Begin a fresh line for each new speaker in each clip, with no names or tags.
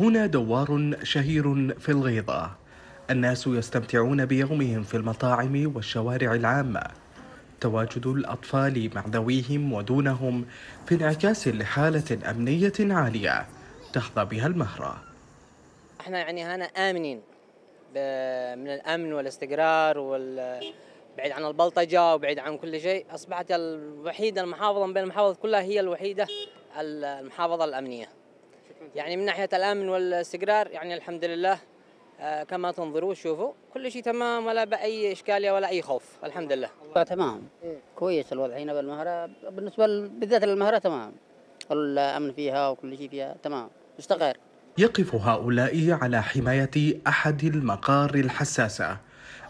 هنا دوار شهير في الغيضة الناس يستمتعون بيومهم في المطاعم والشوارع العامة تواجد الأطفال مع ذويهم ودونهم في انعكاس لحالة أمنية عالية تحظى بها المهرة
احنا يعني هنا آمنين من الأمن والاستقرار وال بعيد عن البلطجة وبعيد عن كل شيء أصبحت الوحيدة المحافظة بين المحافظة كلها هي الوحيدة المحافظة الأمنية يعني من ناحية الأمن والاستقرار يعني الحمد لله آه، كما تنظروا شوفوا كل شيء تمام ولا بأي إشكالية ولا أي خوف الحمد لله تمام كويس الوضع هنا بالمهرة بالنسبة بالذات للمهرة تمام الأمن فيها وكل شيء فيها تمام مستقر
يقف هؤلاء على حماية أحد المقار الحساسة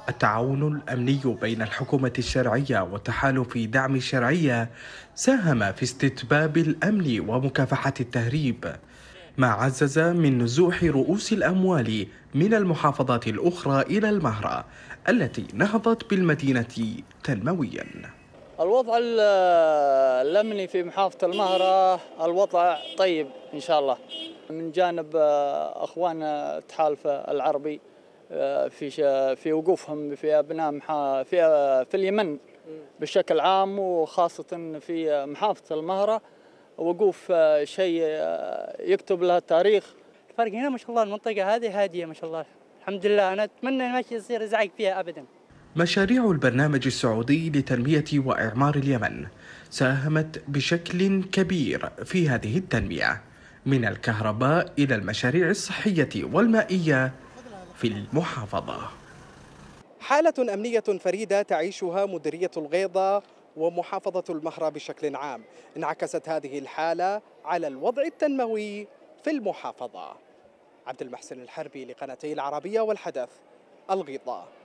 التعاون الأمني بين الحكومة الشرعية وتحالف دعم الشرعية ساهم في استتباب الأمن ومكافحة التهريب ما عزز من نزوح رؤوس الأموال من المحافظات الأخرى إلى المهرة التي نهضت بالمدينة تنمويا
الوضع الأمني في محافظة المهرة الوضع طيب إن شاء الله من جانب آه، أخوان التحالف العربي آه، في في وقوفهم في أبناء في آه، في اليمن بشكل عام وخاصة في محافظة المهرة وقوف آه، شيء آه، يكتب لها التاريخ الفرق هنا ما شاء الله المنطقة هذه هادية ما شاء الله الحمد لله أنا أتمنى ما يصير إزعاج فيها أبدا
مشاريع البرنامج السعودي لتنمية وإعمار اليمن ساهمت بشكل كبير في هذه التنمية من الكهرباء إلى المشاريع الصحية والمائية في المحافظة حالة أمنية فريدة تعيشها مديرية الغيضة ومحافظة المهرة بشكل عام انعكست هذه الحالة على الوضع التنموي في المحافظة عبد المحسن الحربي لقناتي العربية والحدث الغيطة